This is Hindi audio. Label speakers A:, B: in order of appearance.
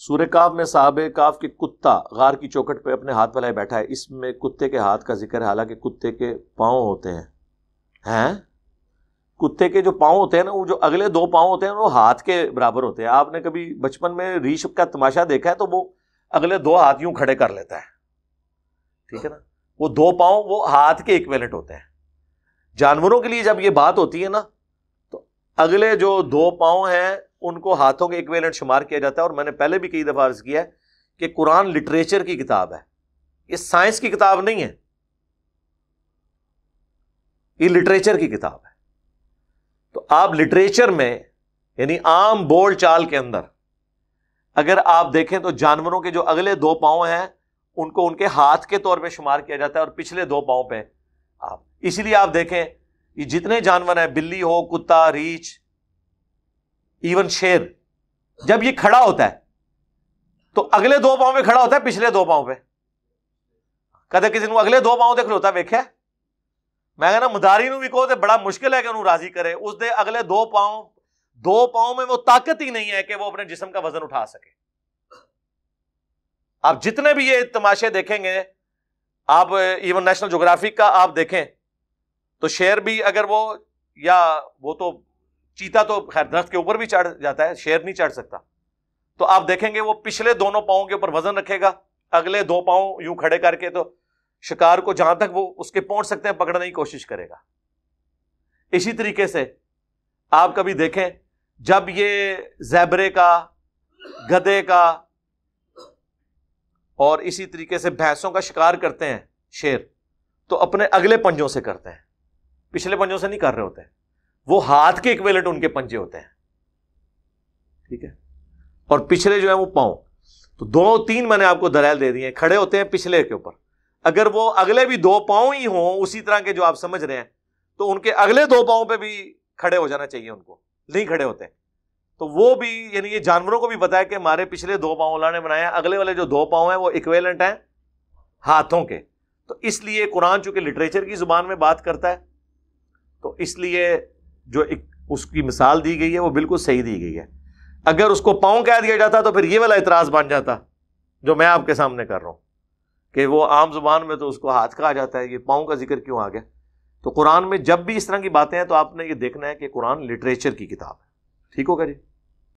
A: सूर्य काव में साहब काफ के कुत्ता गार की चौकट पर अपने हाथ फैलाए बैठा है इसमें कुत्ते के हाथ का जिक्र है हालांकि कुत्ते के पाँव होते हैं हैं कुत्ते के जो पाओ होते हैं ना वो जो अगले दो पाओ होते हैं वो हाथ के बराबर होते हैं आपने कभी बचपन में रीश का तमाशा देखा है तो वो अगले दो हाथ यूं खड़े कर लेता है ठीक है ना वो दो पाँव वो हाथ के एक मिनट होते हैं जानवरों के लिए जब ये बात होती है ना तो अगले जो दो पाँव हैं उनको हाथों के इक्वेलेंट शुमार किया जाता है और मैंने पहले भी कई दफ़ा अर्ज़ किया है कि कुरान लिटरेचर की किताब है ये साइंस की किताब नहीं है ये लिटरेचर की किताब है तो आप लिटरेचर में यानी आम बोल चाल के अंदर अगर आप देखें तो जानवरों के जो अगले दो पाँव हैं उनको उनके हाथ के तौर पे शुमार किया जाता है और पिछले दो पाँव पे आप इसलिए आप देखें ये जितने जानवर हैं बिल्ली हो कुत्ता रीछ इवन शेर जब ये खड़ा होता है तो अगले दो पाओ में खड़ा होता है पिछले दो पाओ पे कहते किसी अगले दो पांव देख लोता वेख्या मैं कहना मुदारी भी कहो तो बड़ा मुश्किल है कि उन्होंने राजी करे उस अगले दो पाओ दो पाओ में वो ताकत ही नहीं है कि वो अपने जिसम का वजन उठा सके आप जितने भी ये तमाशे देखेंगे आप इवन नेशनल जोग्राफिक का आप देखें तो शेर भी अगर वो या वो तो चीता तो खैर दरख्त के ऊपर भी चढ़ जाता है शेर नहीं चढ़ सकता तो आप देखेंगे वो पिछले दोनों पाओं के ऊपर वजन रखेगा अगले दो पाओ यूं खड़े करके तो शिकार को जहां तक वो उसके पहुंच सकते हैं पकड़ने की कोशिश करेगा इसी तरीके से आप कभी देखें जब ये जैबरे का गधे का और इसी तरीके से भैंसों का शिकार करते हैं शेर तो अपने अगले पंजों से करते हैं पिछले पंजों से नहीं कर रहे होते हैं वो हाथ के इक्वेलेंट उनके पंजे होते हैं ठीक है और पिछले जो है वो पाओ तो दो तीन मैंने आपको दलाल दे दिए खड़े होते हैं पिछले के ऊपर अगर वो अगले भी दो पाओ ही हो उसी तरह के जो आप समझ रहे हैं तो उनके अगले दो पाओ पे भी खड़े हो जाना चाहिए उनको नहीं खड़े होते तो वो भी यानी ये जानवरों को भी बताया कि हमारे पिछले दो पाओ अल्लाह ने बनाया अगले वाले जो दो पाओ हैं वो इक्वेलेंट हैं हाथों के तो इसलिए कुरान चूंकि लिटरेचर की जुबान में बात करता है तो इसलिए जो एक उसकी मिसाल दी गई है वो बिल्कुल सही दी गई है अगर उसको पाँव कह दिया जाता तो फिर ये वाला इतराज बन जाता जो मैं आपके सामने कर रहा हूँ कि वो आम जुबान में तो उसको हाथ का आ जाता है ये पाँव का जिक्र क्यों आ गया तो कुरान में जब भी इस तरह की बातें हैं तो आपने ये देखना है कि कुरान लिटरेचर की किताब है ठीक होगा जी